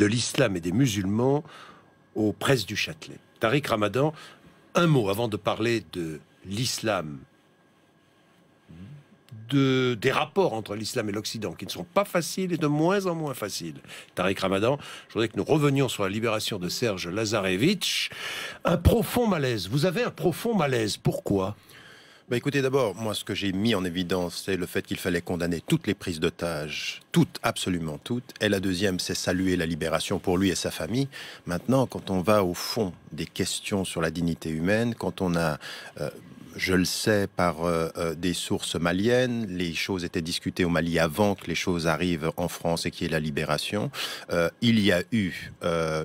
de l'islam et des musulmans aux presses du Châtelet. Tariq Ramadan, un mot avant de parler de l'islam, de, des rapports entre l'islam et l'Occident qui ne sont pas faciles et de moins en moins faciles. Tariq Ramadan, je voudrais que nous revenions sur la libération de Serge Lazarevitch. Un profond malaise. Vous avez un profond malaise. Pourquoi bah écoutez, d'abord, moi, ce que j'ai mis en évidence, c'est le fait qu'il fallait condamner toutes les prises d'otages, toutes, absolument toutes. Et la deuxième, c'est saluer la libération pour lui et sa famille. Maintenant, quand on va au fond des questions sur la dignité humaine, quand on a euh, je le sais par euh, euh, des sources maliennes, les choses étaient discutées au Mali avant que les choses arrivent en France et qu'il y ait la libération. Euh, il y a eu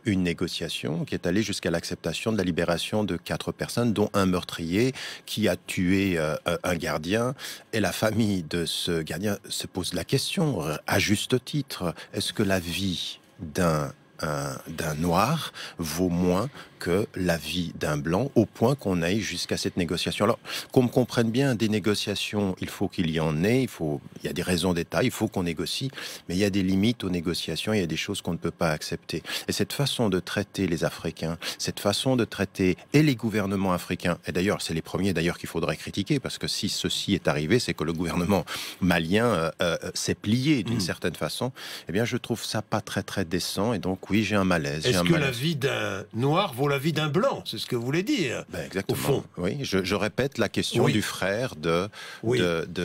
une négociation qui est allée jusqu'à l'acceptation de la libération de quatre personnes, dont un meurtrier qui a tué un gardien. Et la famille de ce gardien se pose la question, à juste titre, est-ce que la vie d'un euh, d'un noir vaut moins que la vie d'un blanc, au point qu'on aille jusqu'à cette négociation. Alors, qu'on me comprenne bien, des négociations, il faut qu'il y en ait, il, faut, il y a des raisons d'État, il faut qu'on négocie, mais il y a des limites aux négociations, il y a des choses qu'on ne peut pas accepter. Et cette façon de traiter les Africains, cette façon de traiter et les gouvernements africains, et d'ailleurs, c'est les premiers d'ailleurs qu'il faudrait critiquer, parce que si ceci est arrivé, c'est que le gouvernement malien euh, euh, s'est plié d'une mmh. certaine façon, eh bien, je trouve ça pas très très décent, et donc oui, j'ai un malaise. Est-ce que la vie d'un noir vaut la vie d'un blanc C'est ce que vous voulez dire. Ben, au fond. Oui, je, répète la question du frère de,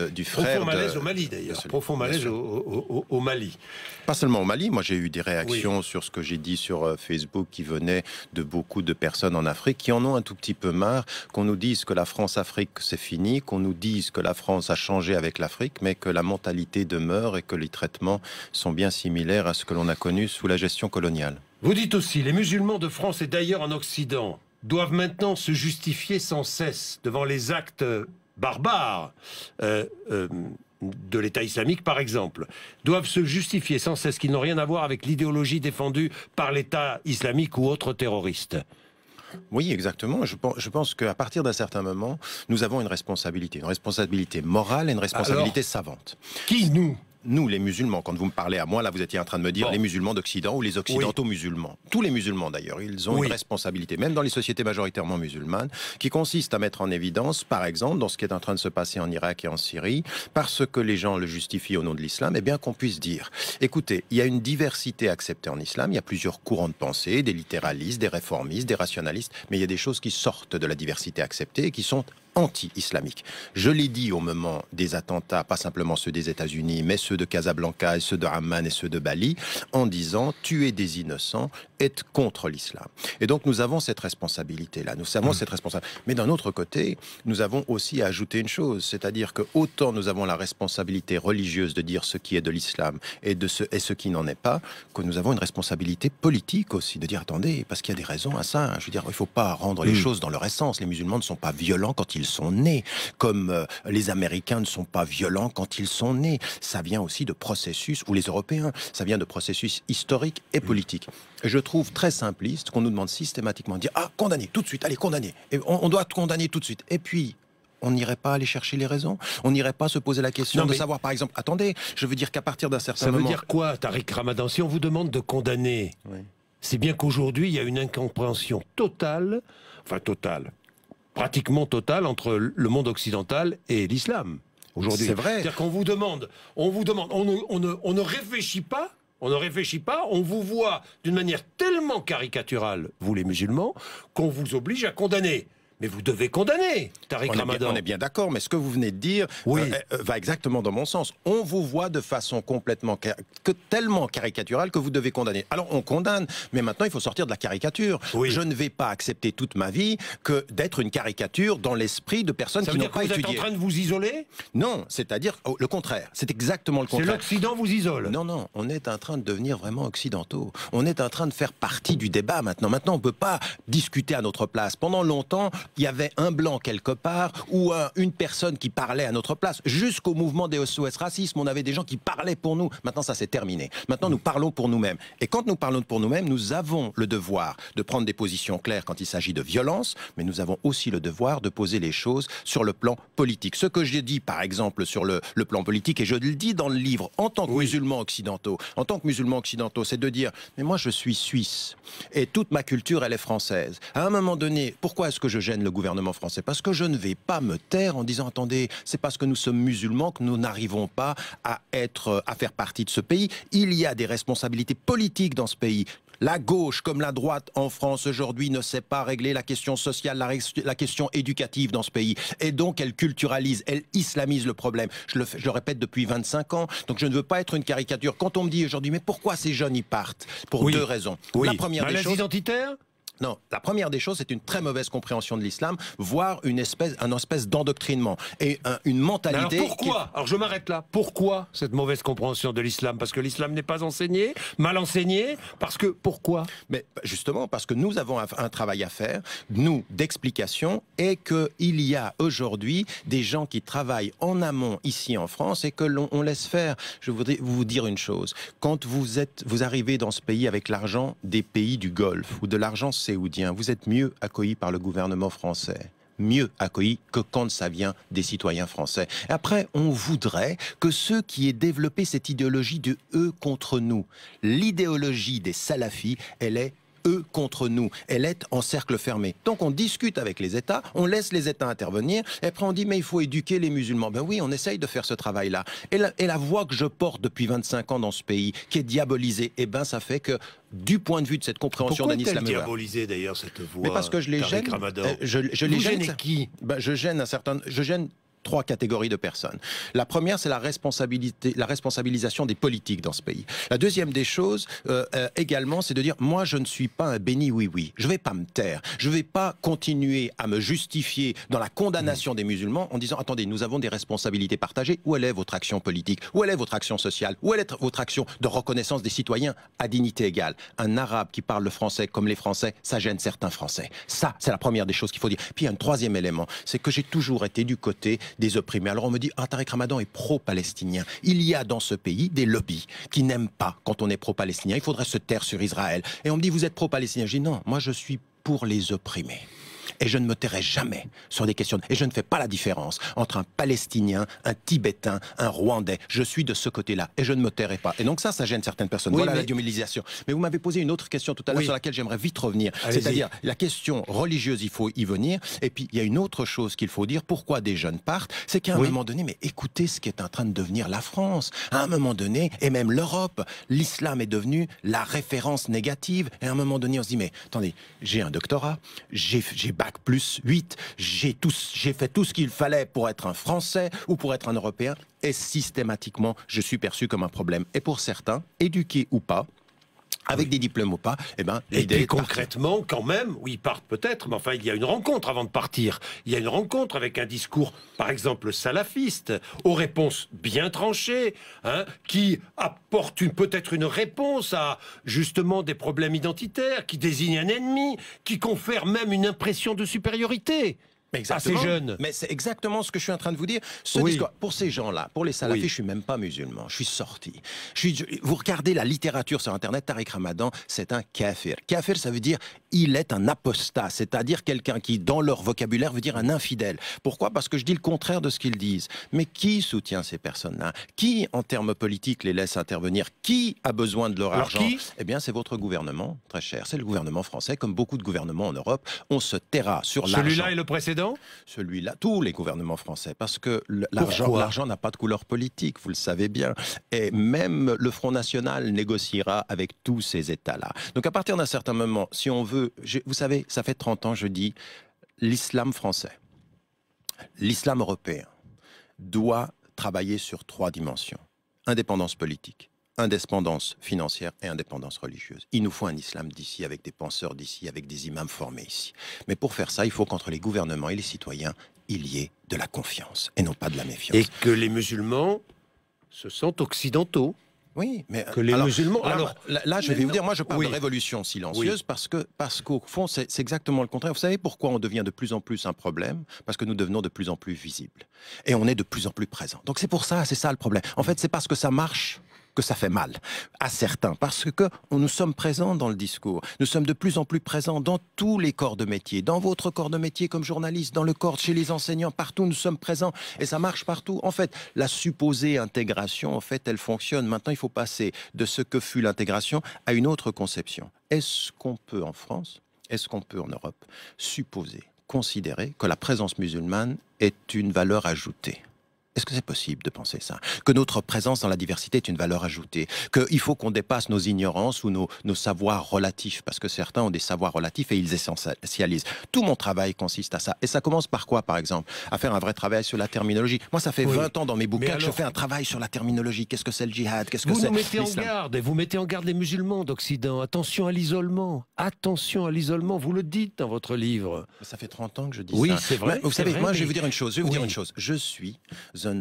du frère. Profond malaise au Mali d'ailleurs. Profond malaise au, Mali. Pas seulement au Mali. Moi, j'ai eu des réactions sur ce que j'ai dit sur euh, Facebook qui venaient de beaucoup de personnes en Afrique qui en ont un tout petit peu marre qu'on nous dise que la France-Afrique c'est fini, qu'on nous dise que la France a changé avec l'Afrique, mais que la mentalité demeure et que les traitements sont bien similaires à ce que l'on a connu sous la gestion coloniale. Vous dites aussi, les musulmans de France et d'ailleurs en Occident doivent maintenant se justifier sans cesse devant les actes barbares euh, euh, de l'État islamique, par exemple, doivent se justifier sans cesse qu'ils n'ont rien à voir avec l'idéologie défendue par l'État islamique ou autres terroristes. Oui, exactement. Je pense, qu'à partir d'un certain moment, nous avons une responsabilité, une responsabilité morale et une responsabilité savante. Qui nous nous, les musulmans, quand vous me parlez à moi, là, vous étiez en train de me dire les musulmans d'Occident ou les occidentaux musulmans. Tous les musulmans, d'ailleurs, ils ont une responsabilité, même dans les sociétés majoritairement musulmanes, qui consiste à mettre en évidence, par exemple, dans ce qui est en train de se passer en Irak et en Syrie, parce que les gens le justifient au nom de l'islam, et eh bien qu'on puisse dire, écoutez, il y a une diversité acceptée en islam, il y a plusieurs courants de pensée, des littéralistes, des réformistes, des rationalistes, mais il y a des choses qui sortent de la diversité acceptée et qui sont anti-islamique. Je l'ai dit au moment des attentats, pas simplement ceux des États-Unis, mais ceux de Casablanca et ceux de Amman et ceux de Bali, en disant tuer des innocents est contre l'islam. Et donc nous avons cette responsabilité-là. Nous savons mm. cette responsabilité. Mais d'un autre côté, nous avons aussi à ajouter une chose, c'est-à-dire que autant nous avons la responsabilité religieuse de dire ce qui est de l'islam et de ce et ce qui n'en est pas, que nous avons une responsabilité politique aussi de dire attendez parce qu'il y a des raisons à ça. Je veux dire, il ne faut pas rendre les mm. choses dans leur essence. Les musulmans ne sont pas violents quand ils sont nés, comme euh, les Américains ne sont pas violents quand ils sont nés. Ça vient aussi de processus, ou les Européens, ça vient de processus historiques et politiques. Je trouve très simpliste qu'on nous demande systématiquement de dire Ah, condamné, tout de suite, allez, condamner on, doit condamner tout de suite. Et puis, on n'irait pas aller chercher les raisons On n'irait pas se poser la question de savoir, par exemple, attendez, je veux dire qu'à partir d'un certain moment... Ça veut dire quoi, Tariq Ramadan Si on vous demande de condamner, c'est bien qu'aujourd'hui, il y a une incompréhension totale, enfin totale, pratiquement totale entre le monde occidental et l'islam aujourd'hui. C'est vrai. C'est-à-dire qu'on vous demande, on vous demande, on ne réfléchit pas on ne réfléchit pas, on vous voit d'une manière tellement caricaturale, vous les musulmans, qu'on vous oblige à condamner mais vous devez condamner Tariq on Ramadan. Est bien, on est bien d'accord, mais ce que vous venez de dire euh, euh, euh, va exactement dans mon sens. On vous voit de façon complètement que tellement caricaturale que vous devez condamner. Alors on condamne, mais maintenant il faut sortir de la caricature. Je ne vais pas accepter toute ma vie que d'être une caricature dans l'esprit de personnes qui n'ont pas étudié. Vous êtes en train de vous isoler Non, c'est-à-dire oh, le contraire. C'est exactement le contraire. C'est l'Occident vous isole. Non, non, on est en train de devenir vraiment occidentaux. On est en train de faire partie du débat maintenant. Maintenant, on ne peut pas discuter à notre place. Pendant longtemps, il y avait un blanc quelque part ou une personne qui parlait à notre place. Jusqu'au mouvement des SOS Racisme, on avait des gens qui parlaient pour nous. Maintenant, ça c'est terminé. Maintenant, nous parlons pour nous-mêmes. Et quand nous parlons pour nous-mêmes, nous avons le devoir de prendre des positions claires quand il s'agit de violence, mais nous avons aussi le devoir de poser les choses sur le plan politique. Ce que j'ai dit, par exemple, sur le, le, plan politique, et je le dis dans le livre, en tant que musulmans occidentaux, en tant que musulmans occidentaux, c'est de dire, mais moi je suis suisse, et toute ma culture, elle est française. À un moment donné, pourquoi est-ce que je gêne le gouvernement français. Parce que je ne vais pas me taire en disant attendez, c'est parce que nous sommes musulmans que nous n'arrivons pas à être, à faire partie de ce pays. Il y a des responsabilités politiques dans ce pays. La gauche comme la droite en France aujourd'hui ne sait pas régler la question sociale, la, la, question éducative dans ce pays. Et donc elle culturalise, elle islamise le problème. Je le, je répète depuis 25 ans, donc je ne veux pas être une caricature. Quand on me dit aujourd'hui, mais pourquoi ces jeunes y partent Pour deux raisons. La première bah, des choses... Non, la première des choses, c'est une très mauvaise compréhension de l'islam, voire une espèce, un espèce d'endoctrinement et une mentalité. Alors pourquoi Alors je m'arrête là. Pourquoi cette mauvaise compréhension de l'islam Parce que l'islam n'est pas enseigné, mal enseigné. Parce que pourquoi Mais justement parce que nous avons un, travail à faire, nous d'explication, et que il y a aujourd'hui des gens qui travaillent en amont ici en France et que l'on laisse faire. Je voudrais vous dire une chose. Quand vous êtes, vous arrivez dans ce pays avec l'argent des pays du Golfe ou de l'argent vous êtes mieux accueillis par le gouvernement français mieux accueillis que quand ça vient des citoyens français. Après, on voudrait que ceux qui aient développé cette idéologie de eux contre nous, l'idéologie des salafis, elle est eux contre nous. Elle est en cercle fermé. Donc on discute avec les États, on laisse les États intervenir, et après on dit mais il faut éduquer les musulmans. Ben oui, on essaye de faire ce travail-là. Et la, voix que je porte depuis 25 ans dans ce pays, qui est diabolisée, et eh ben ça fait que du point de vue de cette compréhension d'un islam diabolisé d'ailleurs cette voix. Mais parce que je les gêne. Euh, je, les gêne. Qui ben, je gêne un certain. Je gêne trois catégories de personnes. La première, c'est la responsabilité, la responsabilisation des politiques dans ce pays. La deuxième des choses, euh, euh, également, c'est de dire moi, je ne suis pas un béni oui oui. Je vais pas me taire. Je vais pas continuer à me justifier dans la condamnation des musulmans en disant attendez, nous avons des responsabilités partagées. Où elle est votre action politique Où elle est votre action sociale Où elle est votre action de reconnaissance des citoyens à dignité égale Un arabe qui parle le français comme les Français, ça gêne certains Français. Ça, c'est la première des choses qu'il faut dire. Puis il y a un troisième élément, c'est que j'ai toujours été du côté des opprimés. Alors on me dit, ah, Ramadan est pro-palestinien. Il y a dans ce pays des lobbies qui n'aiment pas quand on est pro-palestinien. Il faudrait se taire sur Israël. Et on me dit, vous êtes pro-palestinien. Je dis, non, moi je suis pour les opprimés. Et je ne me tairai jamais sur des questions. Et je ne fais pas la différence entre un Palestinien, un Tibétain, un Rwandais. Je suis de ce côté-là. Et je ne me tairai pas. Et donc ça, ça gêne certaines personnes. voilà la diabolisation. Mais vous m'avez posé une autre question tout à l'heure sur laquelle j'aimerais vite revenir. C'est-à-dire la question religieuse, il faut y venir. Et puis il y a une autre chose qu'il faut dire. Pourquoi des jeunes partent C'est qu'à un moment donné, mais écoutez ce qui est en train de devenir la France. À un moment donné, et même l'Europe, l'islam est devenu la référence négative. Et à un moment donné, on se dit, mais attendez, j'ai un doctorat, j'ai plus 8, j'ai fait tout ce qu'il fallait pour être un Français ou pour être un Européen, et systématiquement, je suis perçu comme un problème. Et pour certains, éduqués ou pas, avec des diplômes ou pas, eh ben, et concrètement, quand même, oui, ils partent peut-être, mais enfin, il y a une rencontre avant de partir. Il y a une rencontre avec un discours, par exemple, salafiste, aux réponses bien tranchées, hein, qui apporte peut-être une réponse à justement des problèmes identitaires, qui désigne un ennemi, qui confère même une impression de supériorité. Assez jeune. Mais c'est exactement ce que je suis en train de vous dire. Ce pour ces gens-là, pour les salafis, je suis même pas musulman. Je suis sorti. vous regardez la littérature sur Internet, Tariq Ramadan, c'est un kafir. Kafir, ça veut dire il est un apostat, c'est-à-dire quelqu'un qui, dans leur vocabulaire, veut dire un infidèle. Pourquoi Parce que je dis le contraire de ce qu'ils disent. Mais qui soutient ces personnes-là Qui, en termes politiques, les laisse intervenir Qui a besoin de leur argent Eh bien, c'est votre gouvernement, très cher. C'est le gouvernement français, comme beaucoup de gouvernements en Europe. On se taira sur l'argent. Celui-là et le précédent Celui-là, tous les gouvernements français, parce que l'argent n'a pas de couleur politique, vous le savez bien. Et même le Front National négociera avec tous ces États-là. Donc, à partir d'un certain moment, si on veut vous savez, ça fait 30 ans, je dis, l'islam français, l'islam européen doit travailler sur trois dimensions. Indépendance politique, indépendance financière et indépendance religieuse. Il nous faut un islam d'ici, avec des penseurs d'ici, avec des imams formés ici. Mais pour faire ça, il faut qu'entre les gouvernements et les citoyens, il y ait de la confiance et non pas de la méfiance. Et que les musulmans se sentent occidentaux. Oui, mais que les musulmans. Alors, là, je vais vous dire, moi, je parle de révolution silencieuse parce que parce qu'au fond, c'est exactement le contraire. Vous savez pourquoi on devient de plus en plus un problème Parce que nous devenons de plus en plus visibles et on est de plus en plus présents. Donc c'est pour ça, c'est ça le problème. En fait, c'est parce que ça marche que ça fait mal à certains, parce que nous sommes présents dans le discours. Nous sommes de plus en plus présents dans tous les corps de métier, dans votre corps de métier comme journaliste, dans le corps chez les enseignants, partout nous sommes présents et ça marche partout. En fait, la supposée intégration, en fait, elle fonctionne. Maintenant, il faut passer de ce que fut l'intégration à une autre conception. Est-ce qu'on peut en France, est-ce qu'on peut en Europe supposer, considérer que la présence musulmane est une valeur ajoutée est-ce que c'est possible de penser ça Que notre présence dans la diversité est une valeur ajoutée Qu'il faut qu'on dépasse nos ignorances ou nos, savoirs relatifs Parce que certains ont des savoirs relatifs et ils essentialisent. Tout mon travail consiste à ça. Et ça commence par quoi, par exemple À faire un vrai travail sur la terminologie. Moi, ça fait 20 ans dans mes bouquins que je fais un travail sur la terminologie. Qu'est-ce que c'est le djihad Qu'est-ce que c'est Vous mettez en garde, et vous mettez en garde les musulmans d'Occident. Attention à l'isolement. Attention à l'isolement. Vous le dites dans votre livre. Ça fait 30 ans que je dis ça. Oui, c'est vrai. vous savez, moi, je vais vous dire une chose. Je vais vous dire une chose. Je suis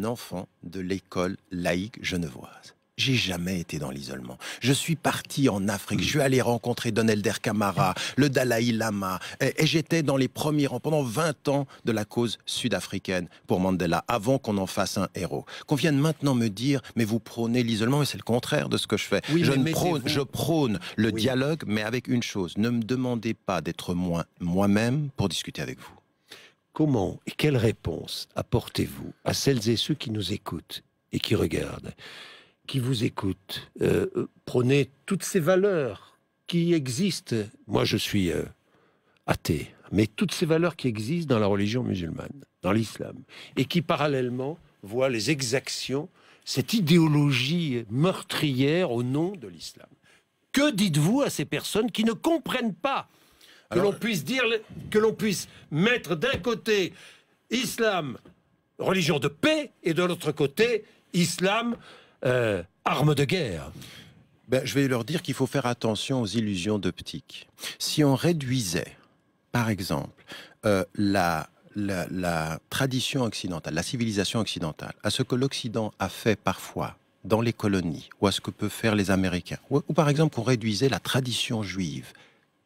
enfant de l'école laïque genevoise. J'ai jamais été dans l'isolement. Je suis parti en Afrique. Mm. Je suis allé rencontrer Don Elder Camara, le Dalai Lama. Et, j'étais dans les premiers rangs pendant 20 ans de la cause sud-africaine pour Mandela, avant qu'on en fasse un héros. Qu'on vienne maintenant me dire, mais vous prônez l'isolement, mais c'est le contraire de ce que je fais. je, prône, le dialogue, mais avec une chose. Ne me demandez pas d'être moi-même pour discuter avec vous comment et quelle réponse apportez-vous à celles et ceux qui nous écoutent et qui regardent, qui vous écoutent euh, euh, Prenez toutes ces valeurs qui existent. Moi, je suis euh, athée, mais toutes ces valeurs qui existent dans la religion musulmane, dans l'islam, et qui parallèlement voient les exactions, cette idéologie meurtrière au nom de l'islam. Que dites-vous à ces personnes qui ne comprennent pas que l'on puisse dire, que l'on puisse mettre d'un côté islam, religion de paix, et de l'autre côté islam, euh, arme de guerre. Ben, je vais leur dire qu'il faut faire attention aux illusions d'optique. Si on réduisait, par exemple, euh, la, tradition occidentale, la civilisation occidentale, à ce que l'Occident a fait parfois dans les colonies, ou à ce que peuvent faire les Américains, ou, par exemple qu'on réduisait la tradition juive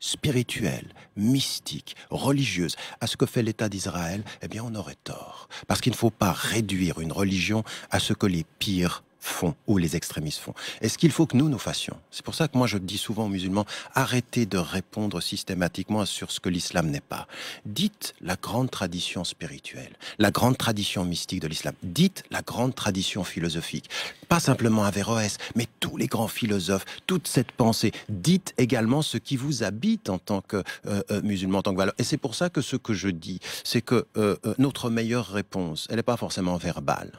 spirituelle, mystique, religieuse à ce que fait l'État d'Israël, eh bien on aurait tort. Parce qu'il ne faut pas réduire une religion à ce que les pires font ou les extrémistes font. est ce qu'il faut que nous, nous fassions, c'est pour ça que moi je dis souvent aux musulmans, arrêtez de répondre systématiquement sur ce que l'islam n'est pas. Dites la grande tradition spirituelle, la grande tradition mystique de l'islam, dites la grande tradition philosophique, pas simplement Averroès, mais tous les grands philosophes, toute cette pensée, dites également ce qui vous habite en tant que euh, euh, musulman, en tant que valeur. Et c'est pour ça que ce que je dis, c'est que euh, notre meilleure réponse, elle n'est pas forcément verbale,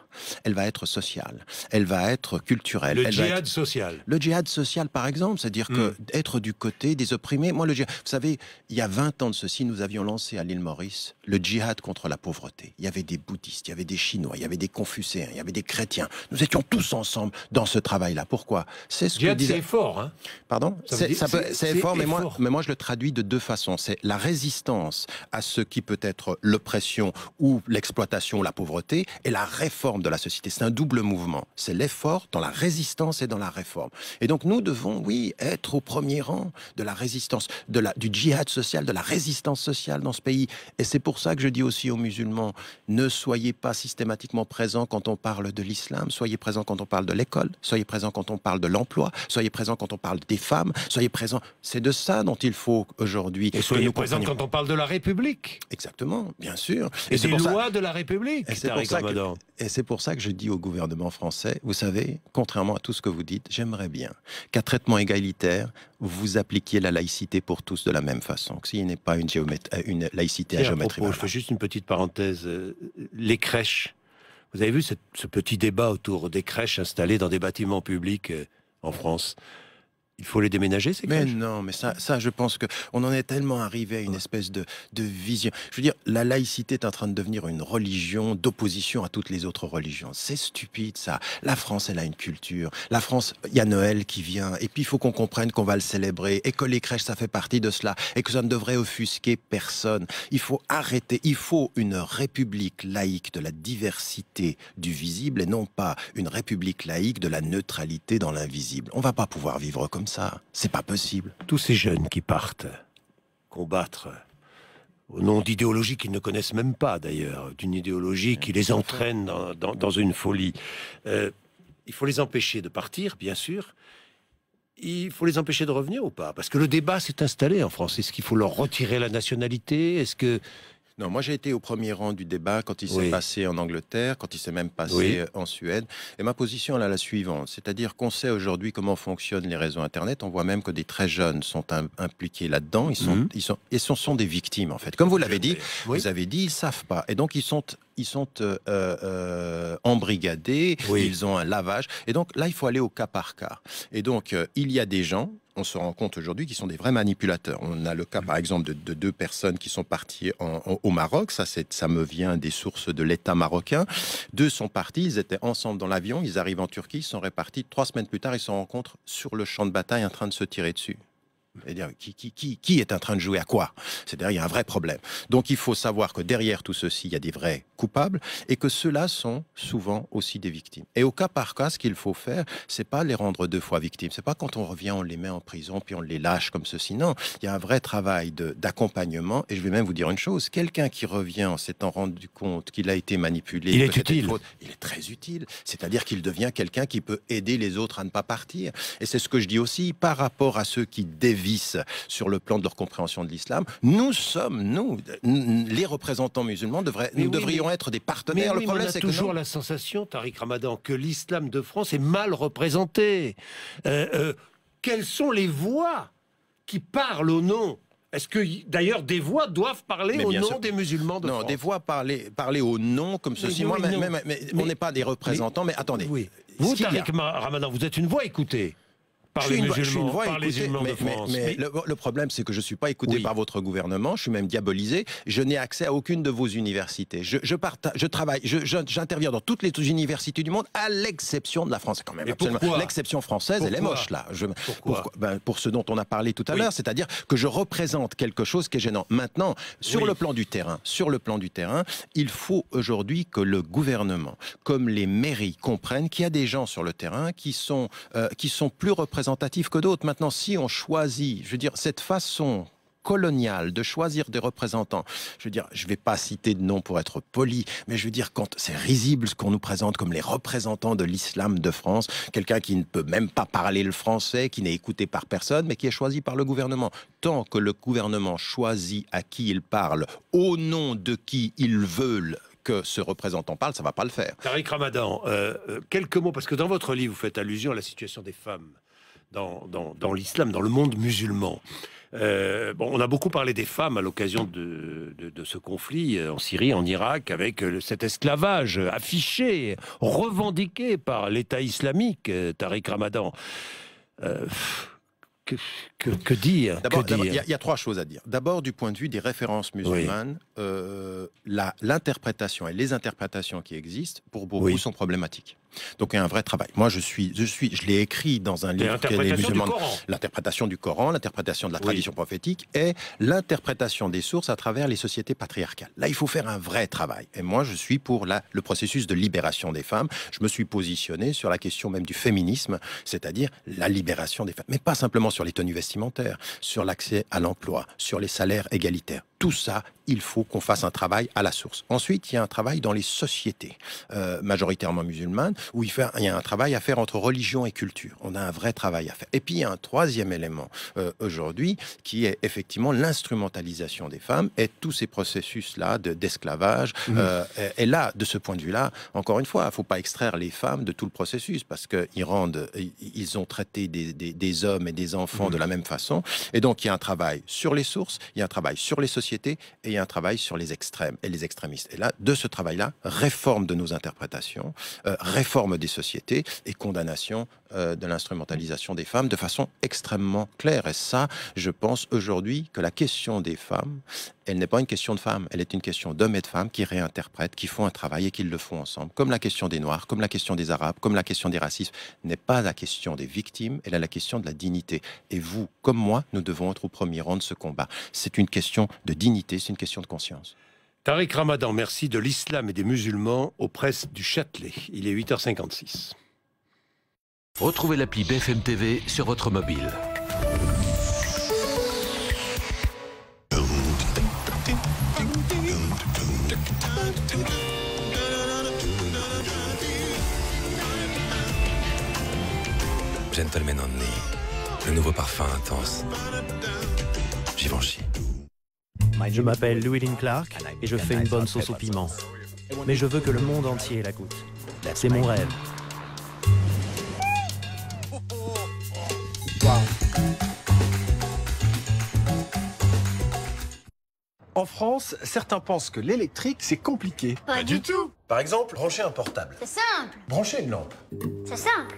elle va être sociale, elle va être culturel. Le djihad social. Le djihad social, par exemple, c'est-à-dire mm. que être du côté des opprimés. Moi, le Vous savez, il y a 20 ans de ceci, nous avions lancé à l'île Maurice le djihad contre la pauvreté. Il y avait des bouddhistes, il y avait des chinois, il y avait des confucéens, il y avait des chrétiens. Nous étions tous ensemble dans ce travail-là. Pourquoi C'est ce djihad, que disait... c'est fort. Hein Pardon C'est fort, mais moi, mais moi, je le traduis de deux façons. C'est la résistance à ce qui peut être l'oppression ou l'exploitation, ou la pauvreté, et la réforme de la société. C'est un double mouvement. C'est fort dans la résistance et dans la réforme. Et donc nous devons, oui, être au premier rang de la résistance, de la, du djihad social, de la résistance sociale dans ce pays. Et c'est pour ça que je dis aussi aux musulmans, ne soyez pas systématiquement présents quand on parle de l'islam, soyez présents quand on parle de l'école, soyez présents quand on parle de l'emploi, soyez présents quand on parle des femmes, soyez présents. C'est de ça dont il faut aujourd'hui. Et soyez présents quand on parle de la République. Exactement, bien sûr. Et, c'est des lois de la République. Et c'est pour, que... pour, ça que je dis au gouvernement français, vous vous savez, contrairement à tout ce que vous dites, j'aimerais bien qu'à traitement égalitaire, vous appliquiez la laïcité pour tous de la même façon, que s'il n'est pas une, euh, une laïcité à géométrie Je fais juste une petite parenthèse. Euh, les crèches, vous avez vu ce petit débat autour des crèches installées dans des bâtiments publics euh, en France il faut les déménager, ces Mais non, mais ça, ça, je pense que on en est tellement arrivé à une espèce de, de vision. Je veux dire, la laïcité est en train de devenir une religion d'opposition à toutes les autres religions. C'est stupide, ça. La France, elle a une culture. La France, il y a Noël qui vient. Et puis, il faut qu'on comprenne qu'on va le célébrer et que les crèches, ça fait partie de cela et que ça ne devrait offusquer personne. Il faut arrêter. Il faut une république laïque de la diversité du visible et non pas une république laïque de la neutralité dans l'invisible. On ne va pas pouvoir vivre comme ça. C'est pas possible. Tous ces jeunes qui partent combattre au nom d'idéologies qu'ils ne connaissent même pas d'ailleurs, d'une idéologie qui les entraîne dans, une folie. Euh, il faut les empêcher de partir, bien sûr. Il faut les empêcher de revenir ou pas Parce que le débat s'est installé en France. Est-ce qu'il faut leur retirer la nationalité Est-ce que non, moi j'ai été au premier rang du débat quand il s'est passé en Angleterre, quand il s'est même passé euh, en Suède. Et ma position elle est la suivante, c'est-à-dire qu'on sait aujourd'hui comment fonctionnent les réseaux Internet. On voit même que des très jeunes sont impliqués là-dedans. Ils sont, mhm. ils sont, et ce sont des victimes en fait. Comme vous l'avez dit, vous avez dit, ils savent pas. Et donc ils sont ils sont euh, euh, embrigadés, ils ont un lavage. Et donc là, il faut aller au cas par cas. Et donc, il y a des gens on se rend compte aujourd'hui qu'ils sont des vrais manipulateurs. On a le cas, par exemple, de, deux personnes qui sont parties au Maroc. Ça, ça me vient des sources de l'État marocain. Deux sont partis, ils étaient ensemble dans l'avion, ils arrivent en Turquie, ils sont répartis. Trois semaines plus tard, ils se rencontrent sur le champ de bataille en train de se tirer dessus dire qui, qui, est en train de jouer à quoi C'est-à-dire il y a un vrai problème. Donc il faut savoir que derrière tout ceci, il y a des vrais coupables et que ceux-là sont souvent aussi des victimes. Et au cas par cas, ce qu'il faut faire, c'est pas les rendre deux fois victimes. C'est pas quand on revient, on les met en prison puis on les lâche comme ceci. Non, il y a un vrai travail d'accompagnement. Et je vais même vous dire une chose quelqu'un qui revient en s'étant rendu compte qu'il a été manipulé, il est utile. il est très utile. C'est-à-dire qu'il devient quelqu'un qui peut aider les autres à ne pas partir. Et c'est ce que je dis aussi par rapport à ceux qui dévient sur le plan de leur compréhension de l'islam. Nous sommes, nous, les représentants musulmans, nous devrions être des partenaires. le problème, c'est toujours la sensation, Tariq Ramadan, que l'islam de France est mal représenté. Euh, euh, quelles sont les voix qui parlent au nom est-ce que d'ailleurs des voix doivent parler au nom des musulmans de Non, des voix parler, parler au nom comme ceci. Moi, même, on n'est pas des représentants, mais, attendez. Vous, Tariq Ramadan, vous êtes une voix écoutée. Je suis musulmans, voix Mais, le, problème, c'est que je ne suis pas écouté par votre gouvernement, je suis même diabolisé, je n'ai accès à aucune de vos universités. Je, je travaille, j'interviens dans toutes les universités du monde, à l'exception de la France. quand même l'exception française, elle est moche là. Je, pourquoi ben, pour, ce dont on a parlé tout à l'heure, c'est-à-dire que je représente quelque chose qui est gênant. Maintenant, sur le plan du terrain, sur le plan du terrain, il faut aujourd'hui que le gouvernement, comme les mairies, comprennent qu'il y a des gens sur le terrain qui sont, euh, qui sont plus représentés représentatifs que d'autres. Maintenant, si on choisit, je veux dire, cette façon coloniale de choisir des représentants. Je veux dire, je ne vais pas citer de nom pour être poli, mais je veux dire, quand c'est risible ce qu'on nous présente comme les représentants de l'islam de France, quelqu'un qui ne peut même pas parler le français, qui n'est écouté par personne, mais qui est choisi par le gouvernement. Tant que le gouvernement choisit à qui il parle, au nom de qui ils veulent que ce représentant parle, ça ne va pas le faire. Tariq Ramadan, euh, euh, quelques mots, parce que dans votre livre, vous faites allusion à la situation des femmes dans, l'islam, dans le monde musulman. Euh, bon, on a beaucoup parlé des femmes à l'occasion de, ce conflit euh, en Syrie, en Irak, avec euh, cet esclavage affiché, revendiqué par l'État islamique, Tariq Ramadan. que, dire Il y, a trois choses à dire. D'abord, du point de vue des références musulmanes, l'interprétation et les interprétations qui existent, pour beaucoup, sont problématiques. Donc il y a un vrai travail. Moi, je suis, je l'ai écrit dans un livre qui est L'interprétation du Coran, l'interprétation de la tradition prophétique et l'interprétation des sources à travers les sociétés patriarcales. Là, il faut faire un vrai travail. Et moi, je suis pour le processus de libération des femmes. Je me suis positionné sur la question même du féminisme, c'est-à-dire la libération des femmes, mais pas simplement sur les tenues vestimentaires, sur l'accès à l'emploi, sur les salaires égalitaires tout ça, il faut qu'on fasse un travail à la source. Ensuite, il y a un travail dans les sociétés, euh, majoritairement musulmanes, où il, y a un travail à faire entre religion et culture. On a un vrai travail à faire. Et puis, il y a un troisième élément euh, aujourd'hui, qui est effectivement l'instrumentalisation des femmes et tous ces processus-là d'esclavage. Mmh. Euh, et, là, de ce point de vue-là, encore une fois, il ne faut pas extraire les femmes de tout le processus, parce qu'ils ils ont traité des, hommes et des enfants mmh. de la même façon. Et donc, il y a un travail sur les sources, il y a un travail sur les sociétés, société et il y a un travail sur les extrêmes et les extrémistes. Et là, de ce travail-là, réforme de nos interprétations, euh, réforme des sociétés et condamnation euh, de l'instrumentalisation des femmes de façon extrêmement claire. Et ça, je pense aujourd'hui que la question des femmes, elle n'est pas une question de femmes, elle est une question d'hommes et de femmes qui réinterprètent, qui font un travail et qui le font ensemble. Comme la question des Noirs, comme la question des Arabes, comme la question des racistes, n'est pas la question des victimes, elle est la question de la dignité. Et vous, comme moi, nous devons être au premier rang de ce combat. C'est une question de dignité, c'est une question de conscience. Tariq Ramadan, merci de l'islam et des musulmans aux presses du Châtelet. Il est 8h56. Retrouvez l'appli BFM TV sur votre mobile. Gentleman Only, le nouveau parfum intense. Givenchy. Je m'appelle Llewellyn Clark et je fais une bonne sauce au piment. Mais je veux que le monde entier la goûte. C'est mon rêve. En France, certains pensent que l'électrique, c'est compliqué. Pas, du tout. Par exemple, brancher un portable. C'est simple. Brancher une lampe. C'est simple.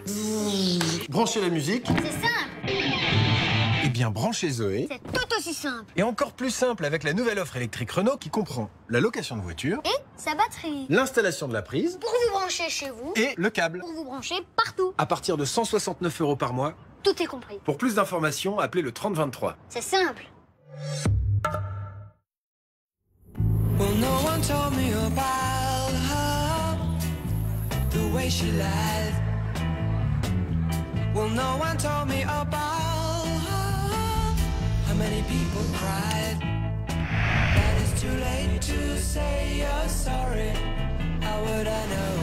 Brancher la musique. C'est simple brancher Zoé. C'est tout aussi simple. Et encore plus simple avec la nouvelle offre électrique Renault qui comprend la location de voiture. Et sa batterie. L'installation de la prise. Pour vous brancher chez vous. Et le câble. Pour vous brancher partout. À partir de 169 euros par mois. Tout est compris. Pour plus d'informations, appelez le 3023. C'est simple. people cried. too late to say you're sorry. How would I know?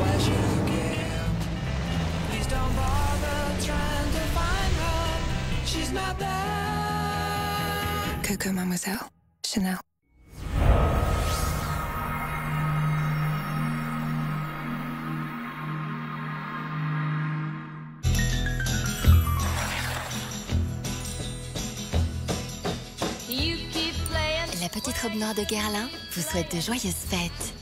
Why should you care? Please don't bother trying to find her. She's not there. Coco Mademoiselle Chanel. de vous souhaite de joyeuses fêtes.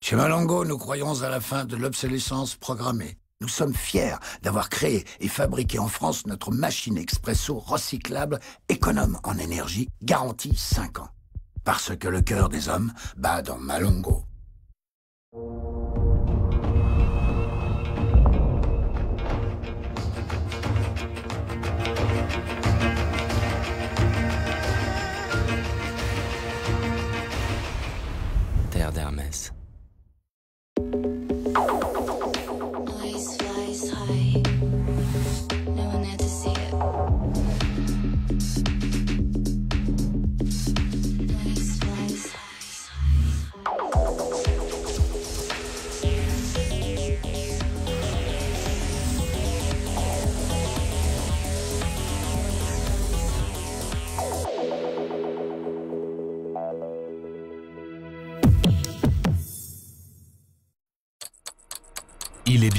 Chez Malongo, nous croyons à la fin de l'obsolescence programmée. Nous sommes fiers d'avoir créé et fabriqué en France notre machine expresso recyclable, économe en énergie, garantie 5 ans. Parce que le cœur des hommes bat dans Malongo. Hermès.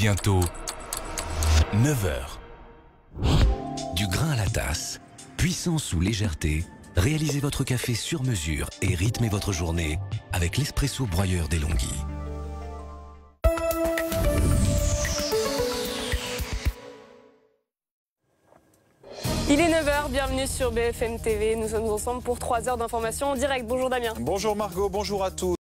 bientôt 9h. Du grain à la tasse, puissance ou légèreté, réalisez votre café sur mesure et rythmez votre journée avec l'espresso broyeur des Longuilles. Il est 9h, bienvenue sur BFM TV. Nous sommes ensemble pour 3 heures d'information en direct. Bonjour Damien. Bonjour Margot, bonjour à tous.